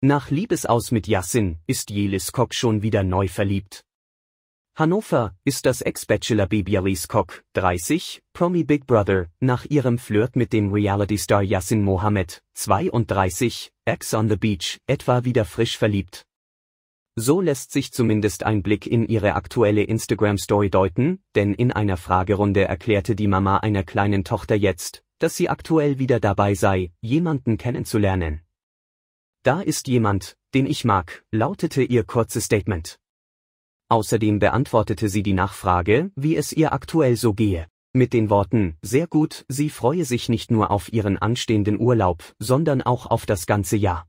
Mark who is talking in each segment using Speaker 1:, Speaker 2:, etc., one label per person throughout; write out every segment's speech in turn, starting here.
Speaker 1: Nach Liebesaus mit Yassin ist Jelis Kock schon wieder neu verliebt. Hannover ist das Ex-Bachelor-Baby Alice Kock, 30, Promi Big Brother, nach ihrem Flirt mit dem Reality-Star Yassin Mohammed, 32, Ex on the Beach, etwa wieder frisch verliebt. So lässt sich zumindest ein Blick in ihre aktuelle Instagram-Story deuten, denn in einer Fragerunde erklärte die Mama einer kleinen Tochter jetzt, dass sie aktuell wieder dabei sei, jemanden kennenzulernen. Da ist jemand, den ich mag, lautete ihr kurzes Statement. Außerdem beantwortete sie die Nachfrage, wie es ihr aktuell so gehe. Mit den Worten, sehr gut, sie freue sich nicht nur auf ihren anstehenden Urlaub, sondern auch auf das ganze Jahr.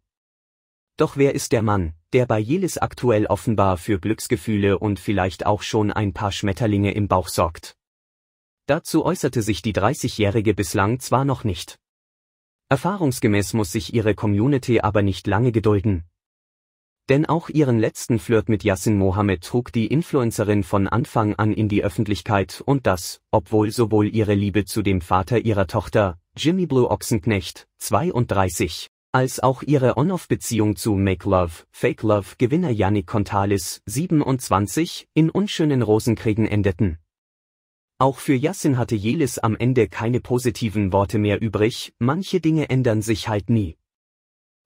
Speaker 1: Doch wer ist der Mann, der bei Jelis aktuell offenbar für Glücksgefühle und vielleicht auch schon ein paar Schmetterlinge im Bauch sorgt? Dazu äußerte sich die 30-Jährige bislang zwar noch nicht. Erfahrungsgemäß muss sich ihre Community aber nicht lange gedulden. Denn auch ihren letzten Flirt mit Yassin Mohammed trug die Influencerin von Anfang an in die Öffentlichkeit und das, obwohl sowohl ihre Liebe zu dem Vater ihrer Tochter, Jimmy Blue Ochsenknecht, 32, als auch ihre On-Off-Beziehung zu Make Love, Fake Love Gewinner Yannick Contalis, 27, in unschönen Rosenkriegen endeten. Auch für Yassin hatte Jelis am Ende keine positiven Worte mehr übrig, manche Dinge ändern sich halt nie.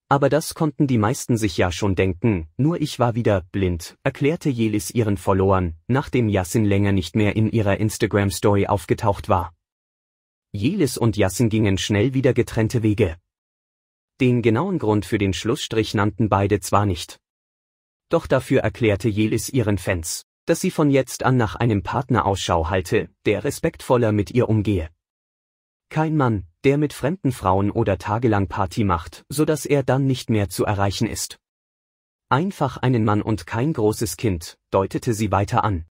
Speaker 1: Aber das konnten die meisten sich ja schon denken, nur ich war wieder blind, erklärte Jelis ihren Followern, nachdem Yassin länger nicht mehr in ihrer Instagram-Story aufgetaucht war. Jelis und Yassin gingen schnell wieder getrennte Wege. Den genauen Grund für den Schlussstrich nannten beide zwar nicht. Doch dafür erklärte Jelis ihren Fans dass sie von jetzt an nach einem Partner Ausschau halte, der respektvoller mit ihr umgehe. Kein Mann, der mit fremden Frauen oder tagelang Party macht, so dass er dann nicht mehr zu erreichen ist. Einfach einen Mann und kein großes Kind, deutete sie weiter an.